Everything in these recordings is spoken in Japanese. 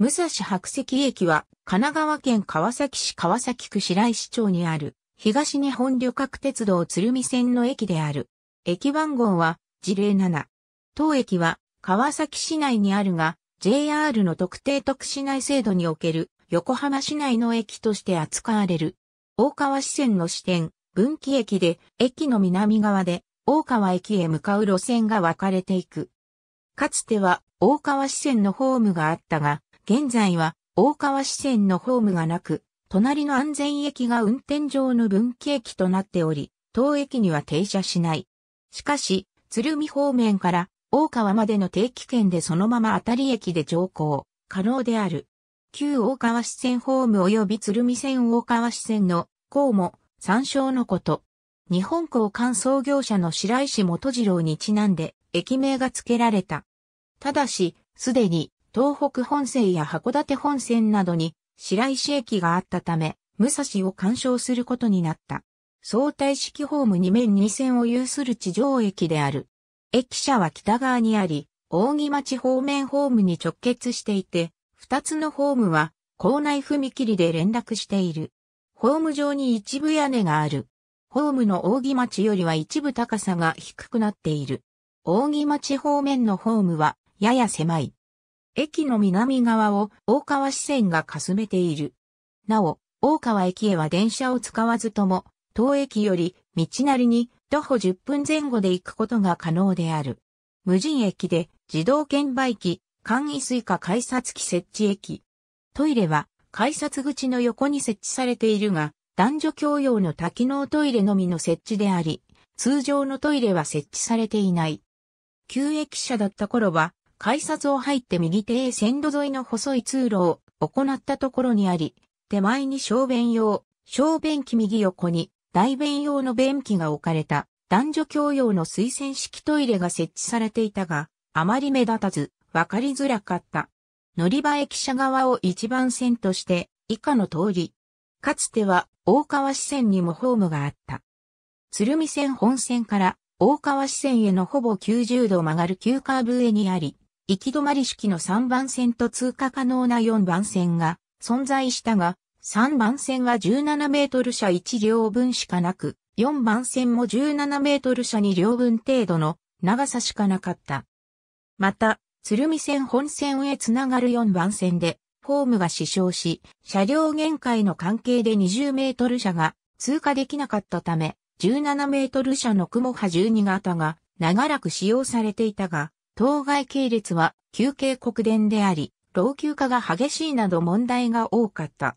武蔵白石駅は、神奈川県川崎市川崎区白石町にある、東日本旅客鉄道鶴見線の駅である。駅番号は、事例7。当駅は、川崎市内にあるが、JR の特定特市内制度における、横浜市内の駅として扱われる。大川支線の支店、分岐駅で、駅の南側で、大川駅へ向かう路線が分かれていく。かつては、大川支線のホームがあったが、現在は大川支線のホームがなく、隣の安全駅が運転上の分岐駅となっており、当駅には停車しない。しかし、鶴見方面から大川までの定期券でそのまま当たり駅で乗降、可能である。旧大川支線ホーム及び鶴見線大川支線の項も参照のこと。日本交換創業者の白石元次郎にちなんで駅名が付けられた。ただし、すでに東北本線や函館本線などに白石駅があったため、武蔵を干渉することになった。相対式ホーム2面2線を有する地上駅である。駅舎は北側にあり、扇町方面ホームに直結していて、二つのホームは校内踏切で連絡している。ホーム上に一部屋根がある。ホームの扇町よりは一部高さが低くなっている。扇町方面のホームはやや狭い。駅の南側を大川支線がかすめている。なお、大川駅へは電車を使わずとも、当駅より道なりに徒歩10分前後で行くことが可能である。無人駅で自動券売機、簡易スイカ改札機設置駅。トイレは改札口の横に設置されているが、男女共用の多機能トイレのみの設置であり、通常のトイレは設置されていない。旧駅舎だった頃は、改札を入って右手へ線路沿いの細い通路を行ったところにあり、手前に小便用、小便器右横に大便用の便器が置かれた男女共用の水洗式トイレが設置されていたが、あまり目立たず、わかりづらかった。乗り場駅舎側を一番線として以下の通り。かつては大川支線にもホームがあった。鶴見線本線から大川支線へのほぼ90度曲がる急カーブ上にあり、行き止まり式の3番線と通過可能な4番線が存在したが、3番線は17メートル車1両分しかなく、4番線も17メートル車2両分程度の長さしかなかった。また、鶴見線本線へつながる4番線で、ホームが死傷し、車両限界の関係で20メートル車が通過できなかったため、17メートル車の雲波12型が長らく使用されていたが、当該系列は旧系国電であり、老朽化が激しいなど問題が多かった。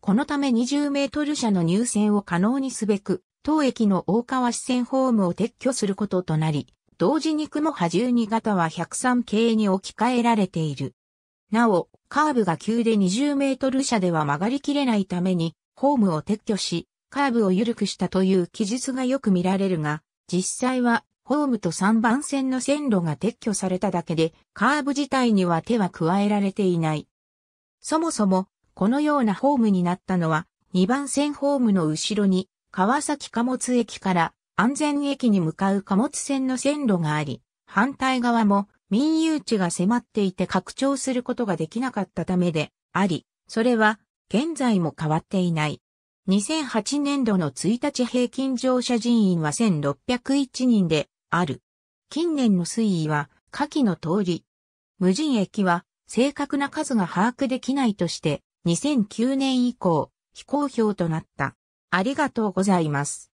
このため20メートル車の入線を可能にすべく、当駅の大川支線ホームを撤去することとなり、同時に雲波12型は103系に置き換えられている。なお、カーブが急で20メートル車では曲がりきれないために、ホームを撤去し、カーブを緩くしたという記述がよく見られるが、実際はホームと3番線の線路が撤去されただけで、カーブ自体には手は加えられていない。そもそも、このようなホームになったのは、2番線ホームの後ろに、川崎貨物駅から安全駅に向かう貨物線の線路があり、反対側も民有地が迫っていて拡張することができなかったためであり、それは現在も変わっていない。2008年度の1日平均乗車人員は1601人で、ある。近年の推移は下記の通り。無人駅は正確な数が把握できないとして2009年以降非公表となった。ありがとうございます。